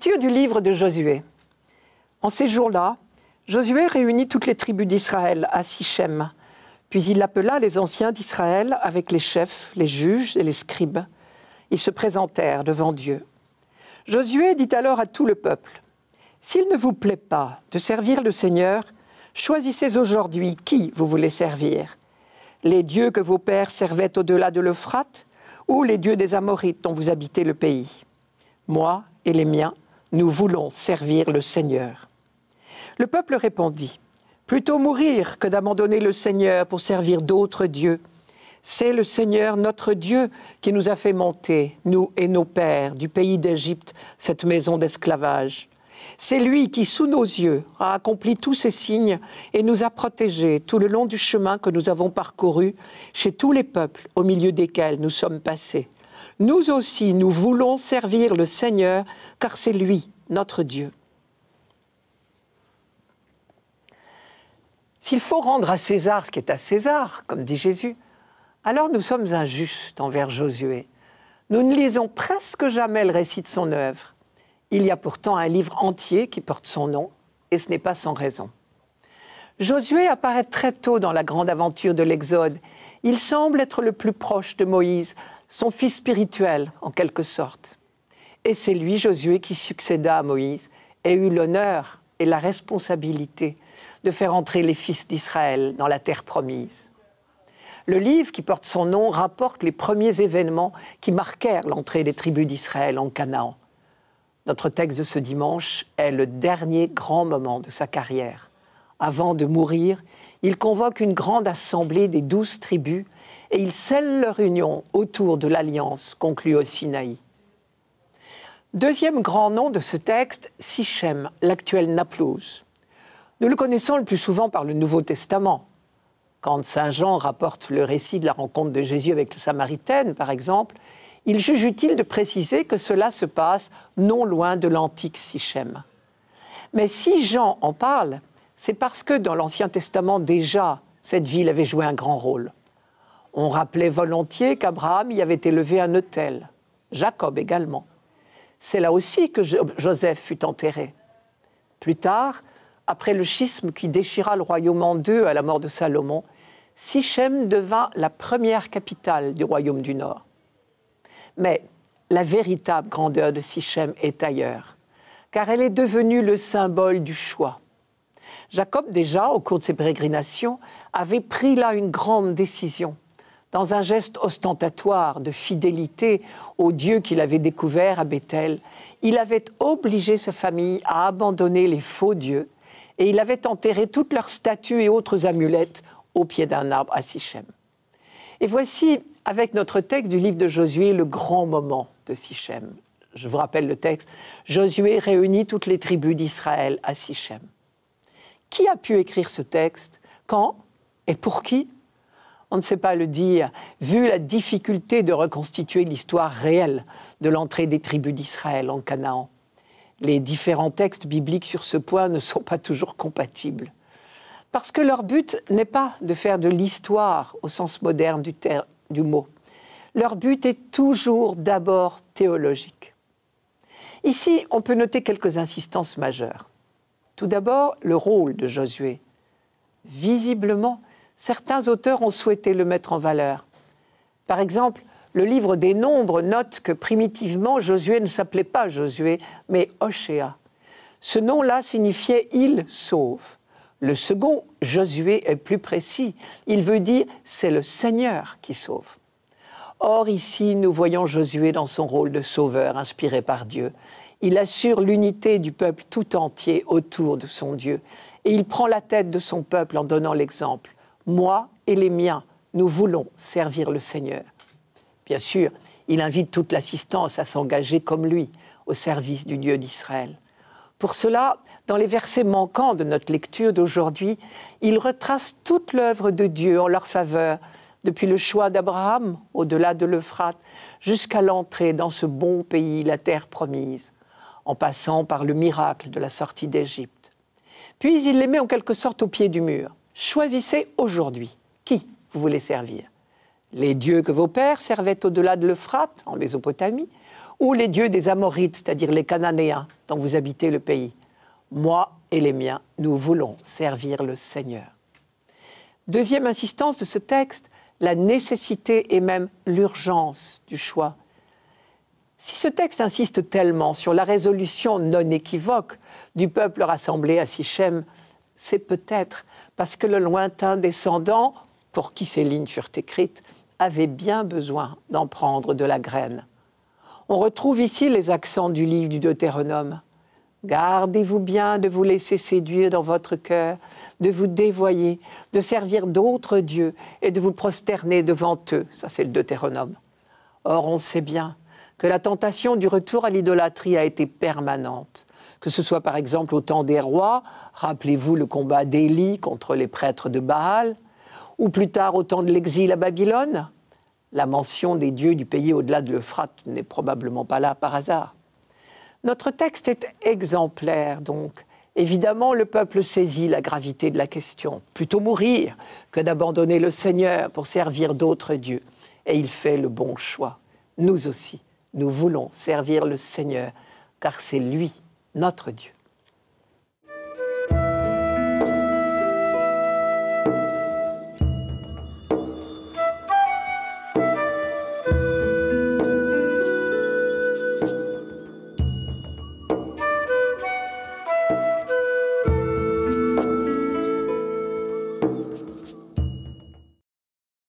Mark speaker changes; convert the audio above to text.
Speaker 1: lecture du livre de Josué. En ces jours-là, Josué réunit toutes les tribus d'Israël à Sichem. Puis il appela les anciens d'Israël avec les chefs, les juges et les scribes. Ils se présentèrent devant Dieu. Josué dit alors à tout le peuple, S'il ne vous plaît pas de servir le Seigneur, choisissez aujourd'hui qui vous voulez servir. Les dieux que vos pères servaient au-delà de l'Euphrate ou les dieux des Amorites dont vous habitez le pays. Moi et les miens, nous voulons servir le Seigneur. Le peuple répondit, Plutôt mourir que d'abandonner le Seigneur pour servir d'autres dieux. C'est le Seigneur notre Dieu qui nous a fait monter, nous et nos pères, du pays d'Égypte, cette maison d'esclavage. C'est lui qui, sous nos yeux, a accompli tous ces signes et nous a protégés tout le long du chemin que nous avons parcouru, chez tous les peuples au milieu desquels nous sommes passés. Nous aussi, nous voulons servir le Seigneur, car c'est lui, notre Dieu. S'il faut rendre à César ce qui est à César, comme dit Jésus, alors nous sommes injustes envers Josué. Nous ne lisons presque jamais le récit de son œuvre. Il y a pourtant un livre entier qui porte son nom, et ce n'est pas sans raison. Josué apparaît très tôt dans la grande aventure de l'Exode. Il semble être le plus proche de Moïse, son fils spirituel en quelque sorte. Et c'est lui, Josué, qui succéda à Moïse et eut l'honneur et la responsabilité de faire entrer les fils d'Israël dans la terre promise. Le livre qui porte son nom rapporte les premiers événements qui marquèrent l'entrée des tribus d'Israël en Canaan. Notre texte de ce dimanche est le dernier grand moment de sa carrière. Avant de mourir, il convoque une grande assemblée des douze tribus et ils scellent leur union autour de l'alliance conclue au Sinaï. Deuxième grand nom de ce texte, Sichem, l'actuel Naplouse. Nous le connaissons le plus souvent par le Nouveau Testament. Quand Saint Jean rapporte le récit de la rencontre de Jésus avec le Samaritaine, par exemple, il juge utile de préciser que cela se passe non loin de l'antique Sichem. Mais si Jean en parle, c'est parce que dans l'Ancien Testament déjà, cette ville avait joué un grand rôle. On rappelait volontiers qu'Abraham y avait élevé un autel, Jacob également. C'est là aussi que Joseph fut enterré. Plus tard, après le schisme qui déchira le royaume en deux à la mort de Salomon, Sichem devint la première capitale du royaume du Nord. Mais la véritable grandeur de Sichem est ailleurs, car elle est devenue le symbole du choix. Jacob, déjà, au cours de ses pérégrinations, avait pris là une grande décision dans un geste ostentatoire de fidélité au Dieu qu'il avait découvert à Bethel, il avait obligé sa famille à abandonner les faux dieux et il avait enterré toutes leurs statues et autres amulettes au pied d'un arbre à Sichem. Et voici, avec notre texte du livre de Josué, le grand moment de Sichem. Je vous rappelle le texte. Josué réunit toutes les tribus d'Israël à Sichem. Qui a pu écrire ce texte Quand Et pour qui on ne sait pas le dire, vu la difficulté de reconstituer l'histoire réelle de l'entrée des tribus d'Israël en Canaan. Les différents textes bibliques sur ce point ne sont pas toujours compatibles. Parce que leur but n'est pas de faire de l'histoire au sens moderne du, mot. Leur but est toujours d'abord théologique. Ici, on peut noter quelques insistances majeures. Tout d'abord, le rôle de Josué. Visiblement, certains auteurs ont souhaité le mettre en valeur. Par exemple, le livre des Nombres note que primitivement Josué ne s'appelait pas Josué, mais ochéa Ce nom-là signifiait il sauve. Le second, Josué, est plus précis. Il veut dire c'est le Seigneur qui sauve. Or, ici, nous voyons Josué dans son rôle de sauveur inspiré par Dieu. Il assure l'unité du peuple tout entier autour de son Dieu et il prend la tête de son peuple en donnant l'exemple moi et les miens, nous voulons servir le Seigneur. Bien sûr, il invite toute l'assistance à s'engager comme lui au service du Dieu d'Israël. Pour cela, dans les versets manquants de notre lecture d'aujourd'hui, il retrace toute l'œuvre de Dieu en leur faveur, depuis le choix d'Abraham au-delà de l'Euphrate jusqu'à l'entrée dans ce bon pays, la terre promise, en passant par le miracle de la sortie d'Égypte. Puis il les met en quelque sorte au pied du mur. Choisissez aujourd'hui qui vous voulez servir. Les dieux que vos pères servaient au-delà de l'Euphrate, en Mésopotamie, ou les dieux des Amorites, c'est-à-dire les Cananéens, dont vous habitez le pays. Moi et les miens, nous voulons servir le Seigneur. Deuxième insistance de ce texte, la nécessité et même l'urgence du choix. Si ce texte insiste tellement sur la résolution non équivoque du peuple rassemblé à Sichem, c'est peut-être parce que le lointain descendant, pour qui ces lignes furent écrites, avait bien besoin d'en prendre de la graine. On retrouve ici les accents du livre du Deutéronome. Gardez-vous bien de vous laisser séduire dans votre cœur, de vous dévoyer, de servir d'autres dieux et de vous prosterner devant eux. Ça, c'est le Deutéronome. Or, on sait bien que la tentation du retour à l'idolâtrie a été permanente. Que ce soit par exemple au temps des rois, rappelez-vous le combat d'Élie contre les prêtres de Baal, ou plus tard au temps de l'exil à Babylone. La mention des dieux du pays au-delà de l'Euphrate n'est probablement pas là par hasard. Notre texte est exemplaire donc. Évidemment, le peuple saisit la gravité de la question. Plutôt mourir que d'abandonner le Seigneur pour servir d'autres dieux. Et il fait le bon choix. Nous aussi nous voulons servir le Seigneur, car c'est lui, notre Dieu.